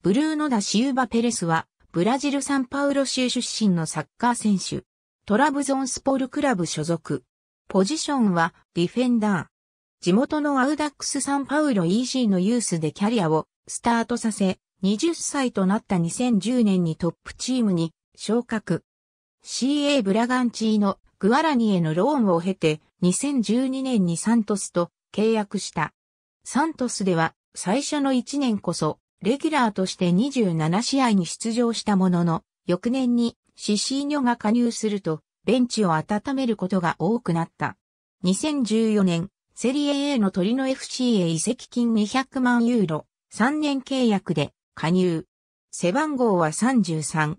ブルーノダ・シウバ・ペレスは、ブラジル・サンパウロ州出身のサッカー選手。トラブゾンスポールクラブ所属。ポジションはディフェンダー。地元のアウダックス・サンパウロ e g のユースでキャリアをスタートさせ、20歳となった2010年にトップチームに昇格。CA ブラガンチーのグアラニへのローンを経て2012年にサントスと契約した。サントスでは最初の1年こそレギュラーとして27試合に出場したものの、翌年にシシーニョが加入すると、ベンチを温めることが多くなった。2014年、セリエ A の鳥の FC へ移籍金200万ユーロ、3年契約で加入。背番号は33。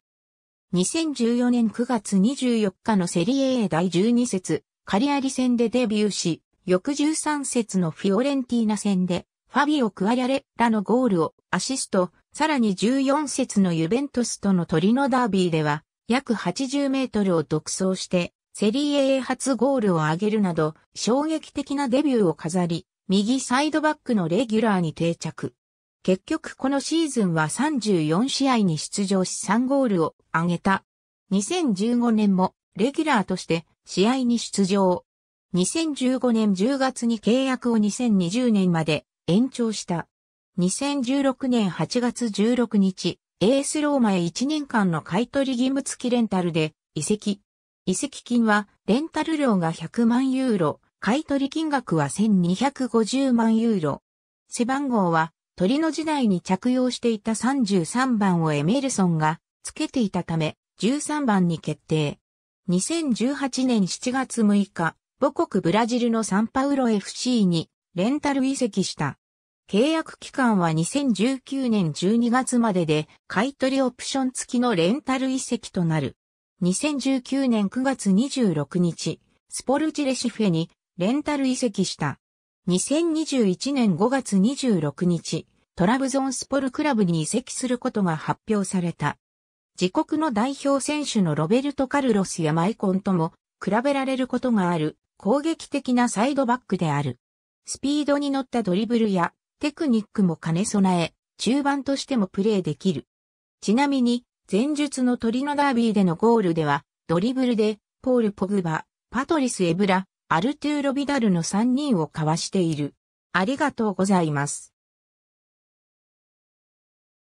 2014年9月24日のセリエ A 第12節、カリアリ戦でデビューし、翌13節のフィオレンティーナ戦でファビオ・クアヤレラのゴールをアシスト、さらに14節のユベントスとのトリノダービーでは、約80メートルを独走して、セリエ A 初ゴールを挙げるなど、衝撃的なデビューを飾り、右サイドバックのレギュラーに定着。結局このシーズンは34試合に出場し3ゴールを挙げた。2015年もレギュラーとして試合に出場。2015年10月に契約を2020年まで延長した。2016年8月16日、エースローマへ1年間の買取義務付きレンタルで移籍。移籍金はレンタル料が100万ユーロ、買取金額は1250万ユーロ。背番号は鳥の時代に着用していた33番をエメルソンが付けていたため13番に決定。2018年7月6日、母国ブラジルのサンパウロ FC にレンタル移籍した。契約期間は2019年12月までで、買取オプション付きのレンタル移籍となる。2019年9月26日、スポルジレシフェにレンタル移籍した。2021年5月26日、トラブゾンスポルクラブに移籍することが発表された。自国の代表選手のロベルト・カルロスやマイコンとも比べられることがある攻撃的なサイドバックである。スピードに乗ったドリブルやテクニックも兼ね備え、中盤としてもプレーできる。ちなみに、前述のトリノダービーでのゴールでは、ドリブルで、ポール・ポグバ、パトリス・エブラ、アルトゥーロ・ビダルの3人をかわしている。ありがとうございます。